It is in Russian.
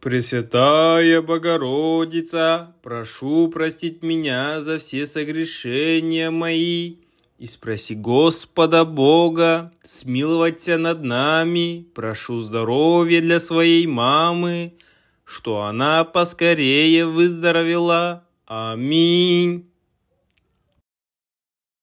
Пресвятая Богородица, прошу простить меня за все согрешения мои, и спроси Господа Бога, смиловаться над нами, прошу здоровья для своей мамы, что она поскорее выздоровела. Аминь.